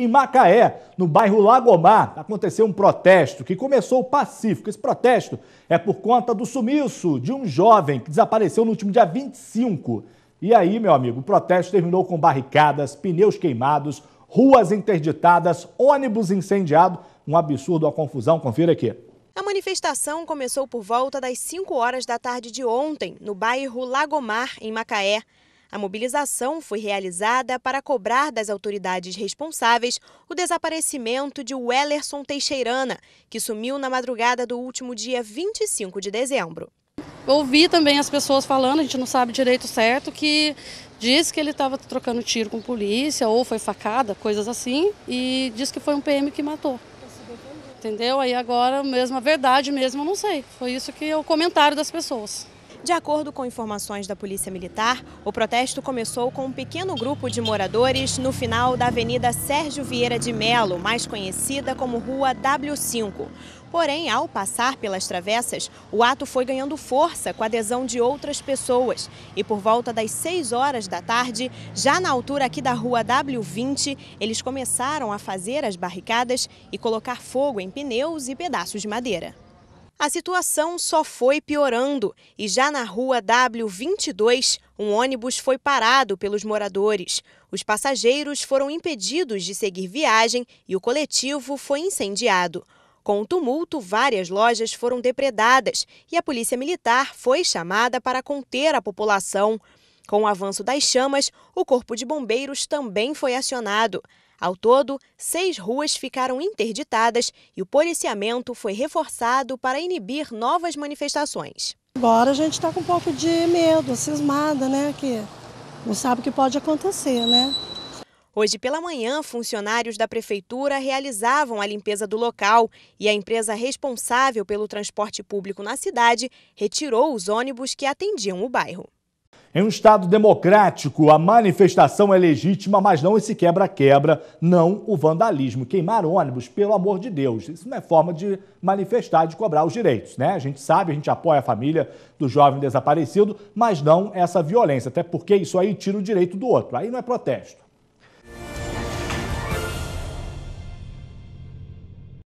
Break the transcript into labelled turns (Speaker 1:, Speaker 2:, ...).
Speaker 1: Em Macaé, no bairro Lagomar, aconteceu um protesto que começou pacífico. Esse protesto é por conta do sumiço de um jovem que desapareceu no último dia 25. E aí, meu amigo, o protesto terminou com barricadas, pneus queimados, ruas interditadas, ônibus incendiado. Um absurdo, a confusão. Confira aqui.
Speaker 2: A manifestação começou por volta das 5 horas da tarde de ontem, no bairro Lagomar, em Macaé. A mobilização foi realizada para cobrar das autoridades responsáveis o desaparecimento de Wellerson Teixeirana, que sumiu na madrugada do último dia 25 de dezembro.
Speaker 3: Eu ouvi também as pessoas falando, a gente não sabe direito certo, que diz que ele estava trocando tiro com polícia ou foi facada, coisas assim, e diz que foi um PM que matou. Entendeu? Aí agora, mesmo a verdade mesmo, eu não sei. Foi
Speaker 2: isso que é o comentário das pessoas. De acordo com informações da Polícia Militar, o protesto começou com um pequeno grupo de moradores no final da Avenida Sérgio Vieira de Melo, mais conhecida como Rua W5. Porém, ao passar pelas travessas, o ato foi ganhando força com a adesão de outras pessoas. E por volta das 6 horas da tarde, já na altura aqui da rua W20, eles começaram a fazer as barricadas e colocar fogo em pneus e pedaços de madeira. A situação só foi piorando e já na rua W22, um ônibus foi parado pelos moradores. Os passageiros foram impedidos de seguir viagem e o coletivo foi incendiado. Com o tumulto, várias lojas foram depredadas e a polícia militar foi chamada para conter a população. Com o avanço das chamas, o Corpo de Bombeiros também foi acionado. Ao todo, seis ruas ficaram interditadas e o policiamento foi reforçado para inibir novas manifestações. Embora a gente está com um pouco de medo, cismada, né? Que não sabe o que pode acontecer, né? Hoje pela manhã, funcionários da prefeitura realizavam a limpeza do local e a empresa responsável pelo transporte público na cidade retirou os ônibus que atendiam o bairro.
Speaker 1: Em um Estado democrático, a manifestação é legítima, mas não esse quebra-quebra, não o vandalismo. Queimar ônibus, pelo amor de Deus, isso não é forma de manifestar, de cobrar os direitos, né? A gente sabe, a gente apoia a família do jovem desaparecido, mas não essa violência, até porque isso aí tira o direito do outro, aí não é protesto.